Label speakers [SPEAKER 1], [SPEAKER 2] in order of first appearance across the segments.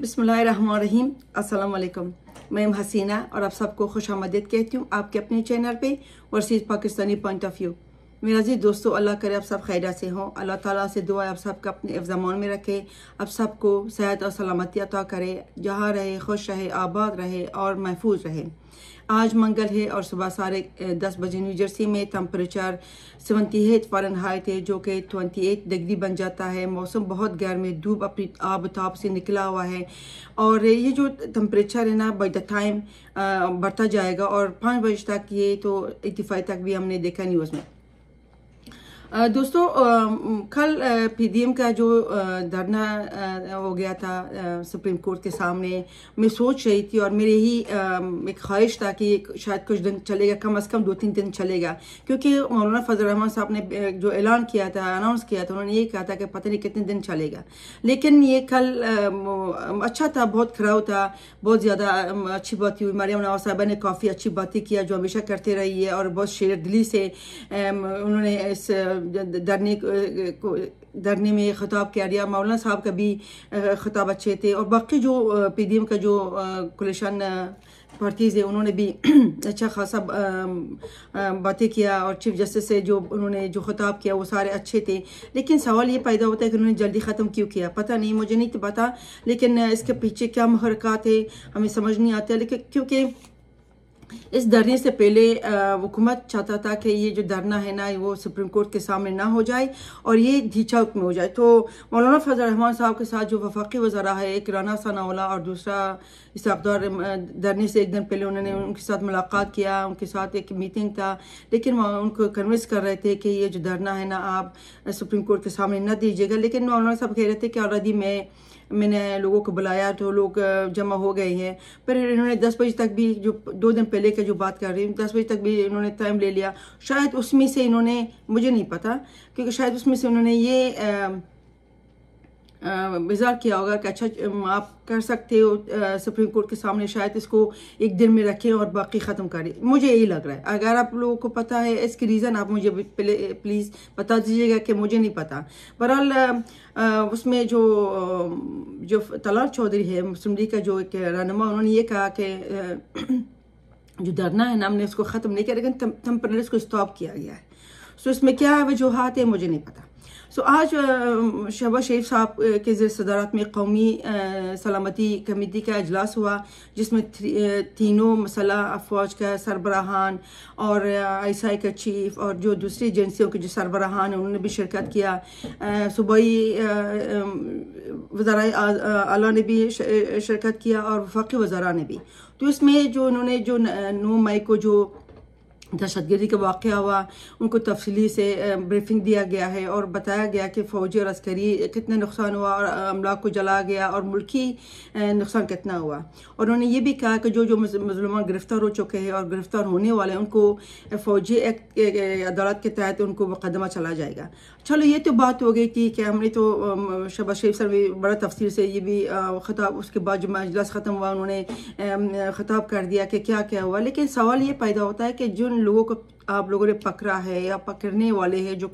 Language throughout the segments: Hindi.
[SPEAKER 1] बिसमीम असलकम मैं हसीना और आप सबको खुश आमदीद कहती हूँ आपके अपने चैनल पे versus Pakistani point of view मेरा जी दोस्तों अल्लाह करे आप सब खैरा से हों अल्लाह ताला से दुआ आप का अपने अफजामान में रखे आप सबको सेहत और सलामती अता करे जहाँ रहे खुश रहे आबाद रहे और महफूज रहे आज मंगल है और सुबह साढ़े दस बजे न्यू जर्सी में temperature seventy eight Fahrenheit है जो कि ट्वेंटी एट डिग्री बन जाता है मौसम बहुत गर्म है धूप अपनी आब ताब से निकला हुआ है और ये जो टम्परेचर है ना बाई द टाइम बढ़ता जाएगा और पाँच बजे तक ये तो इतफाई तक भी हमने देखा न्यूज़ में दोस्तों कल पीडीएम का जो धरना हो गया था सुप्रीम कोर्ट के सामने मैं सोच रही थी और मेरे ही एक ख्वाहिश था कि शायद कुछ दिन चलेगा कम अज़ कम दो तीन दिन चलेगा क्योंकि मौलाना फजल रहमान साहब ने जो ऐलान किया था अनाउंस किया था उन्होंने ये कहा था कि पता नहीं कितने दिन चलेगा लेकिन ये कल अच्छा था बहुत खराब था बहुत ज़्यादा अच्छी बात हुई मरियम नवाज साहबा ने काफ़ी अच्छी बातें किया जो हमेशा करते रही है और बहुत शेर दिली से उन्होंने इस धरने को धरने में खिताब किया गया मौलाना साहब का भी खिताब अच्छे थे और बाकी जो पी डी एम का जो कुलेशन भर्तीज है उन्होंने भी अच्छा खासा बातें किया और चीफ जस्टिस से जो उन्होंने जो खिताब किया वो सारे अच्छे थे लेकिन सवाल ये पैदा होता है कि उन्होंने जल्दी ख़त्म क्यों किया पता नहीं मुझे नहीं तो पता लेकिन इसके पीछे क्या महरक़ात है हमें समझ नहीं आता लेकिन क्योंकि इस धरने से पहले हुकूमत चाहता था कि ये जो धरना है ना वो सुप्रीम कोर्ट के सामने ना हो जाए और ये धीचाउक में हो जाए तो मौलाना फजल रहमान साहब के साथ जो वफाकी वजरा है एक राना सनावला और दूसरा इसदार धरने से एक दिन पहले उन्होंने उनके साथ मुलाकात किया उनके साथ एक मीटिंग था लेकिन वह उनको कन्विंस कर रहे थे कि ये जो धरना है ना आप सुप्रीम कोर्ट के सामने ना दीजिएगा लेकिन मौलाना साहब कह रहे थे कि ऑलरेडी मैं मैंने लोगों को बुलाया तो लोग जमा हो गए हैं पर इन्होंने दस बजे तक भी जो दो दिन पहले का जो बात कर रही हूँ दस बजे तक भी इन्होंने टाइम ले लिया शायद उसमें से इन्होंने मुझे नहीं पता क्योंकि शायद उसमें से उन्होंने ये बेजार किया होगा कि अच्छा आप कर सकते हो सुप्रीम कोर्ट के सामने शायद इसको एक दिन में रखें और बाकी ख़त्म करें मुझे यही लग रहा है अगर आप लोगों को पता है इसकी रीज़न आप मुझे प्लीज़ बता दीजिएगा कि मुझे नहीं पता बहरहाल उसमें जो जो तलाल चौधरी है मुस्लिम लीग का जो एक रहनमा उन्होंने ये कहा कि जो धरना है ना हमने उसको ख़त्म नहीं किया लेकिन तम, उसको स्टॉप किया गया है सो तो इसमें क्या वजूहत है मुझे नहीं पता सो आज शहबाज um, शरीफ साहब uh, के जेर सदारत में कौमी uh, सलामती कमेटी का अजलास हुआ जिसमें uh, तीनों मसला अफवाज का सरबराहान और आई आई का चीफ और जो दूसरी एजेंसियों के जो सरबराहान उन्होंने भी शिरकत किया सूबाई वजारा अला ने भी शिरकत किया और वफाकी वजारा ने भी तो इसमें जो उन्होंने जो नौ मई को जो दहशतगर्दी का वाक़ हुआ उनको तफसली से ब्रीफिंग दिया गया है और बताया गया कि फ़ौजी और अस्करी कितना नुकसान हुआ और अमला को जला गया और मुल्की नुकसान कितना हुआ और उन्होंने ये भी कहा कि जो जो मुसलमान गिरफ़्तार हो चुके हैं और गिरफ़्तार होने वाले हैं उनको फ़ौजी एक्ट अदालत के तहत उनको मुकदमा चला जाएगा चलो ये तो बात हो गई थी कि हमने तो शहबाज शरीफ सर भी बड़ा तफसील से ये भी खताब उसके बाद जो अजलास ख़त्म हुआ उन्होंने खताब कर दिया कि क्या क्या हुआ लेकिन सवाल ये पैदा होता है कि जिन लोगों को आप लोगों ने पकड़ा है या पकड़ने वाले हैं जो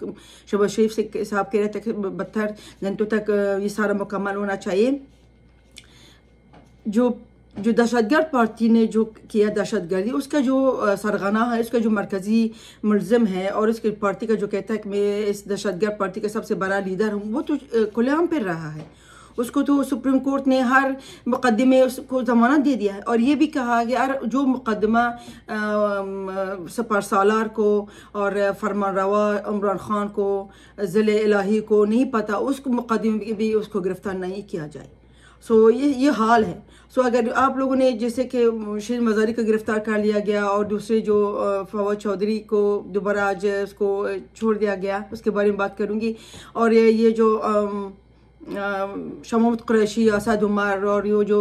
[SPEAKER 1] शबा शरीफ से साहब कह रहे थे बहत्तर घंटों तक ये सारा मुकम्मल होना चाहिए जो जो दहशतगर्द पार्टी ने जो किया दहशतगर्दी उसका जो सरगना है उसका जो मरकज़ी मुलम है और उसकी पार्टी का जो कहता है कि मैं इस दहशतगर्द पार्टी का सबसे बड़ा लीडर हूँ वो तो खुलेआम पर रहा है उसको तो सुप्रीम कोर्ट ने हर मुकदमे उसको जमानत दे दिया है और ये भी कहा गया जो मुकदमा सालार को और फरमान रवा इमरान खान को ज़िले इलाही को नहीं पता उसको मुकदमे भी उसको गिरफ़्तार नहीं किया जाए सो so, ये ये हाल है सो so, अगर आप लोगों ने जैसे कि शेर मजारी को गिरफ़्तार कर लिया गया और दूसरे जो फवाद चौधरी को दोबारा आज उसको छोड़ दिया गया उसके बारे में बात करूँगी और ये ये जो शमोत क्रैशी असद उमर और यो जो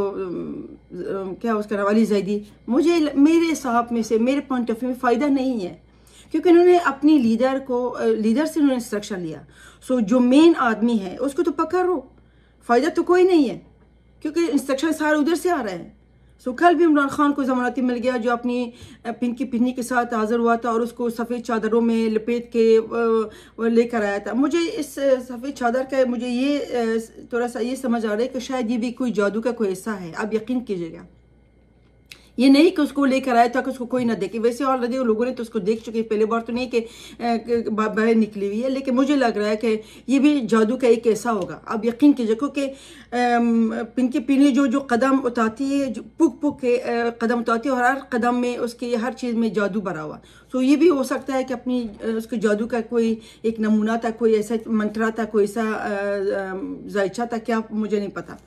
[SPEAKER 1] क्या उसका नाम अली जैदी मुझे मेरे हिसाब में से मेरे पॉइंट ऑफ व्यू में फ़ायदा नहीं है क्योंकि उन्होंने अपनी लीडर को लीडर से उन्होंने इंस्ट्रक्शन लिया सो जो मेन आदमी है उसको तो पकड़ो फ़ायदा तो कोई नहीं है क्योंकि इंस्ट्रक्शन सारे उधर से आ रहे हैं सो कल भी इमरान खान को जमानती मिल गया जो अपनी पिंकी पिन्नी के साथ हाजिर हुआ था और उसको सफ़ेद चादरों में लपेट के लेकर आया था मुझे इस सफ़ेद चादर का मुझे ये थोड़ा सा ये समझ आ रहा है कि शायद ये भी कोई जादू का कोई हिस्सा है आप यकीन कीजिएगा ये नहीं कि उसको लेकर आए ताकि तो उसको कोई ना देखे वैसे ऑलरेडी लोगों ने तो उसको देख चुके पहले बार तो नहीं कि बाहर निकली हुई है लेकिन मुझे लग रहा है कि ये भी जादू का एक ऐसा होगा आप यकीन कीजिए क्योंकि पिंकी पीनी जो जो कदम उठाती है जो पुक पुक के कदम उठाती है और हर कदम में उसके हर चीज़ में जादू भरा हुआ तो ये भी हो सकता है कि अपनी उसके जादू का कोई एक नमूना था कोई ऐसा मंत्रा था कोई ऐसा जायचा था क्या मुझे नहीं पता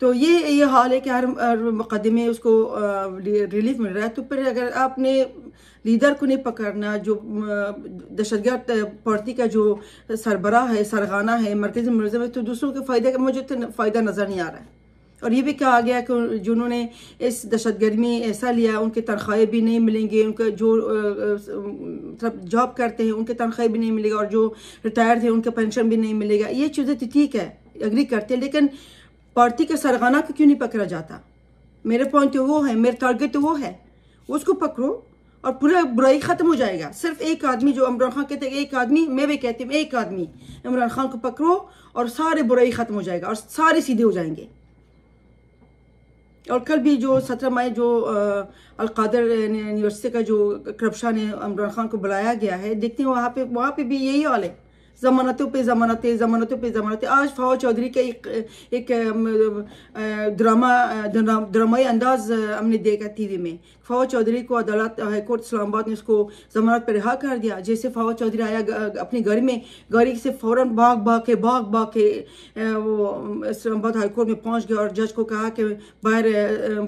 [SPEAKER 1] तो ये ये हाल है कि हर मुकदमे उसको रिलीफ मिल रहा है तो फिर अगर आपने लीडर को नहीं पकड़ना जो दहशतगर्द पार्टी का जो सरबरा है सरगाना है मरकजी मुलजम है तो दूसरों के फ़ायदे का मुझे तो फ़ायदा नज़र नहीं आ रहा है और ये भी कहा गया कि जिन्होंने इस दहशत में ऐसा लिया उनके तनख्वाहें भी नहीं मिलेंगे उनका जो मतलब जॉब करते हैं उनके तनख्वाहें भी नहीं मिलेगा और जो रिटायर थे उनके पेंशन भी नहीं मिलेगा ये चीज़ें तो ठीक है एग्री करते हैं लेकिन पार्टी के सरगाना को क्यों नहीं पकड़ा जाता मेरे पॉइंट तो वो है मेरा टारगेट तो वो है उसको पकड़ो और पूरा बुराई ख़त्म हो जाएगा सिर्फ एक आदमी जो इमरान खान कहते हैं एक आदमी मैं भी कहती हूँ एक आदमी इमरान खान को पकड़ो और सारे बुराई ख़त्म हो जाएगा और सारे सीधे हो जाएंगे और कल भी जो सत्रह मई जो अलकादर यूनिवर्सिटी का जो करप्शन है इमरान खान को बुलाया गया है देखते हैं वहाँ पे वहाँ पे भी यही हाल है ज़मानतों पे ज़मानतें ज़मानतों पे ज़मानतें आज फवाद चौधरी के एक एक ड्रामा ड्रामाई अंदाज हमने देखा टीवी में फवाद चौधरी को अदालत हाईकोर्ट इस्लामाबाद ने उसको जमानत पर रिहा कर दिया जैसे फवाद चौधरी आया अपने घर में गाड़ी से फौरन भाग भाग के भाग भाग के वो इस्लामाबाद हाईकोर्ट में पहुँच गया और जज को कहा कि बाहर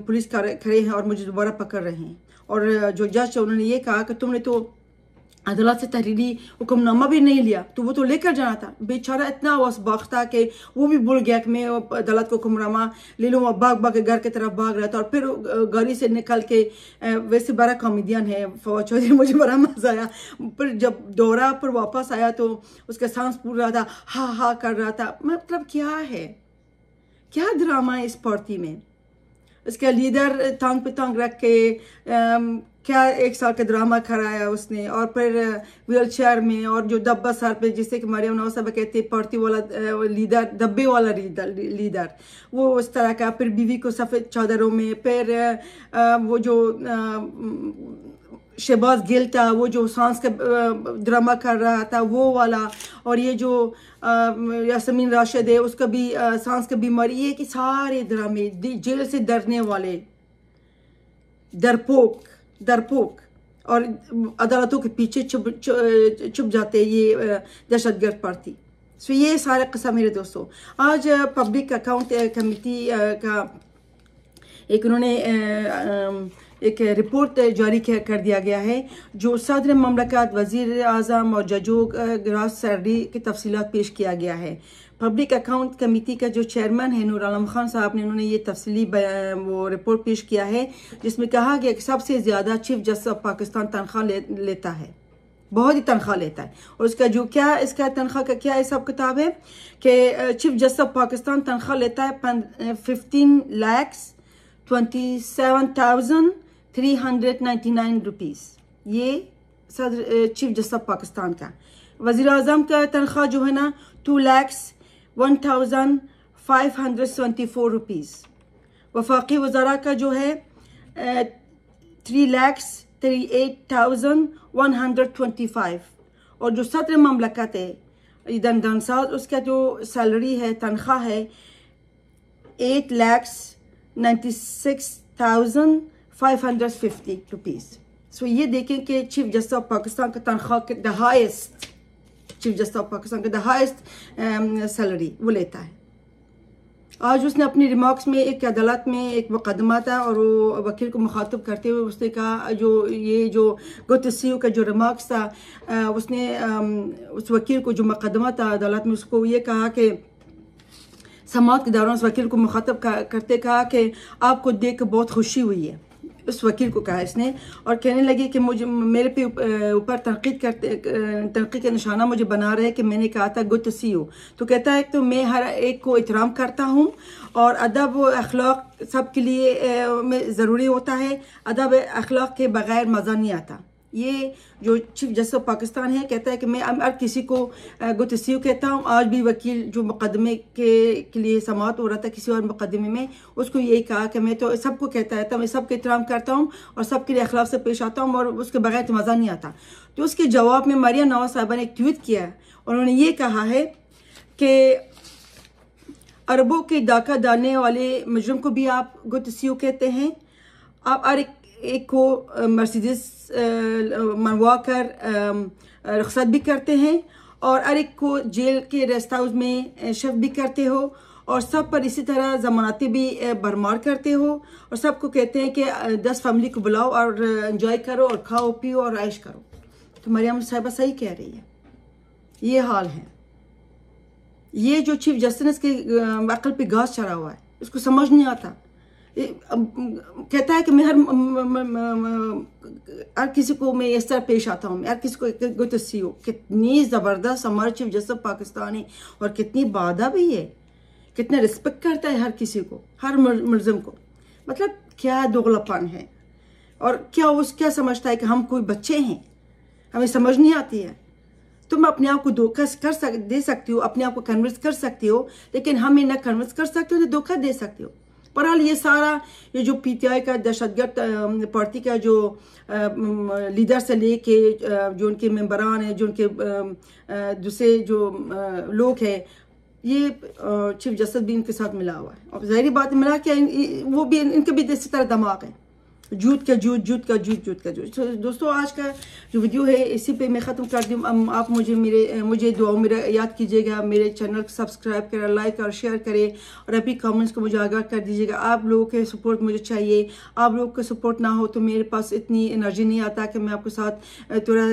[SPEAKER 1] पुलिस खड़े हैं और मुझे दोबारा पकड़ रहे हैं और जो जज उन्होंने ये कहा कि तुमने तो अदालत से तहरीरी हुक्मनामा भी नहीं लिया तो वो तो लेकर जाना था बेचारा इतना वसबाख था कि वो भी भूल गया कि मैं अदालत को हुक्मनामा ले लूँ और भाग भाग के घर की तरफ भाग रहा था और फिर गाड़ी से निकल के वैसे बड़ा कॉमेडियन है फवाद चौधरी मुझे बड़ा मज़ा आया फिर जब दौरा पर वापस आया तो उसका सांस पूर रहा था हा हा कर रहा था मतलब क्या है क्या ड्रामा है इस पार्टी में उसका लीडर टांग पे थंग रख के क्या एक साल का ड्रामा कराया उसने और फिर व्हील चेयर में और जो डब्बा सर पे जिसे कि मरियम सब कहते हैं पड़ती वाला लीडर डब्बे वाला लीडर वो उस तरह का फिर बीवी को सफ़ेद चादरों में फिर वो जो शहबाज गिल था वो जो सांस का ड्रामा कर रहा था वो वाला और ये जो यासमीन राशिद है उसका भी सांस का बीमारी ये कि सारे ड्रामे जेल से डरने वाले डरपोक डरपोक और अदालतों के पीछे छुप छुप जाते ये दहशत गर्द पार्टी सो ये सारा कस्सा मेरे दोस्तों आज पब्लिक अकाउंट कमेटी का एक उन्होंने एक रिपोर्ट जारी कर दिया गया है जो सदर ममलकत वजीर अजम और जजों ग्रास सर्डी की तफसीत पेश किया गया है पब्लिक अकाउंट कमेटी का जो चेयरमैन है नूर आलम खान साहब ने उन्होंने ये तफसली वो रिपोर्ट पेश किया है जिसमें कहा कि सबसे ज़्यादा चीफ जस्टिस ऑफ पाकिस्तान तनख्वाह ले, लेता है बहुत ही तनख्वाह लेता है और उसका जो क्या इसका तनख्वाह का क्या हिसाब किताब है कि चीफ जस्टिस ऑफ पाकिस्तान तनख्वाह लेता है fifteen lakhs twenty seven thousand 399 rupees ये सदर चीफ जस्टिस पाकिस्तान का वजीर अजम का तनख्वाह जो है ना two lakhs one thousand five hundred seventy four rupees वफाकी वजारा का जो है three lakhs three eight thousand one hundred twenty five और जो सत्र ममलकत है दन दनसाज उसका जो सैलरी है तनख्वाह है eight lakhs ninety six thousand 550 rupees so ये देखें कि चीफ जस्टिस ऑफ पाकिस्तान का तनख्वाह the highest chief justice of Pakistan का द हाइस्ट सैलरी वो लेता है आज उसने अपनी रिमार्क्स में एक अदालत में एक मुकदमा था और वो वकील को मुखातब करते हुए उसने कहा जो ये जो गुतसी का जो रिमार्क्स था uh, उसने um, उस वकील को जो मुकदमा था अदालत में उसको ये कहा कि समात के दौरान उस वकील को मुखातब करते कहा कि आपको देख बहुत खुशी हुई है उस वकील को कहा इसने और कहने लगे कि मुझे मेरे पे ऊपर तनकीद करते तनकीद का निशाना मुझे बना रहे कि मैंने कहा था गुड सी यू तो कहता है तो मैं हर एक को इतराम करता हूँ और अदब व अखलाक सब के लिए ज़रूरी होता है अदब अखलाक के बग़ैर मज़ा नहीं आता ये जो चीफ जस्टिस ऑफ पाकिस्तान है कहता है कि मैं अब किसी को गुतसीव कहता हूँ आज भी वकील जो मुकदमे के, के लिए समात हो रहा था किसी और मुकदमे में उसको यही कहा कि मैं तो सबको कहता रहता हूँ मैं सबके एहतराम करता हूँ और सबके लिए अखलाफ से पेश आता हूँ और उसके बगैर तो मज़ा नहीं आता तो उसके जवाब में मरिया नवाज साहबा ने एक ट्वीट किया है उन्होंने ये कहा है कि अरबों के डाका डालने वाले मुजरम को भी आप गुतसीव कहते हैं आप अरे इको मर्सिडीज मनवाकर रख्सत भी करते हैं और हर एक को जेल के रेस्ट हाउस में शव भी करते हो और सब पर इसी तरह जमानतें भी भरमार करते हो और सबको कहते हैं कि दस फैमिली को बुलाओ और इन्जॉय करो और खाओ पियो और आयश करो तो मरियम साहिबा सही कह रही है ये हाल है ये जो चीफ जस्टिस के अकल पे घास चढ़ा हुआ है इसको समझ नहीं आता कहता है कि मैं हर हर किसी को मैं इस तरह पेश आता हूँ हर किसी को गुतस्सी हो कितनी ज़बरदस्त अमर चीफ जस्टिस पाकिस्तानी और कितनी बाधा भी है कितना रिस्पेक्ट करता है हर किसी को हर मुलजम को मतलब क्या दोगलापन है और क्या उस क्या समझता है कि हम कोई बच्चे हैं हमें समझ नहीं आती है तुम तो अपने आप को धोखा कर सक दे सकती हो अपने आप को कन्विंस कर सकती हो लेकिन हमें न कन्विंस कर सकते हो ना तो धोखा दे सकते हो बहरहाल ये सारा ये जो पीटीआई का दहशतगर्द पार्टी का जो लीडर से लेके जो उनके मेम्बरान हैं जो उनके दूसरे जो लोग हैं ये चीफ जस्टिस भी इनके साथ मिला हुआ है और जहरी बात मिला कि वो भी इनके भी इसी तरह दमाग है जूत का जूत जूत का जूत जूत का जूत दोस्तों आज का जो वीडियो है इसी पे मैं ख़त्म कर दूँ आप मुझे मेरे मुझे दुआ मेरा याद कीजिएगा मेरे चैनल को सब्सक्राइब करें लाइक और शेयर करें और अभी कमेंट्स को मुझे आगाह कर दीजिएगा आप लोगों के सपोर्ट मुझे चाहिए आप लोग का सपोर्ट ना हो तो मेरे पास इतनी एनर्जी नहीं आता कि मैं आपके साथ थोड़ा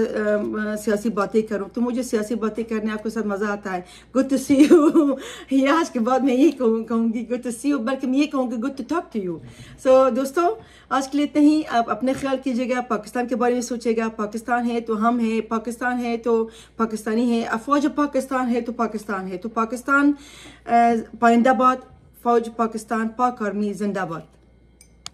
[SPEAKER 1] सियासी बातें करूँ तो मुझे सियासी बातें करने आपके साथ मज़ा आता है गुड टू सी यू ये आज के बाद मैं यही कहूँगी गुड टू सी यू बल्कि मैं ये कहूँगी good to talk to you so दोस्तों आज के लिए देते ही आप अपने ख्याल कीजिएगा पाकिस्तान के बारे में सोचेगा पाकिस्तान है तो हम है पाकिस्तान है तो पाकिस्तानी है अफवाज पाकिस्तान है तो पाकिस्तान है तो पाकिस्तान पाइंदाबाद फौज पाकिस्तान पाक आर्मी जिंदाबाद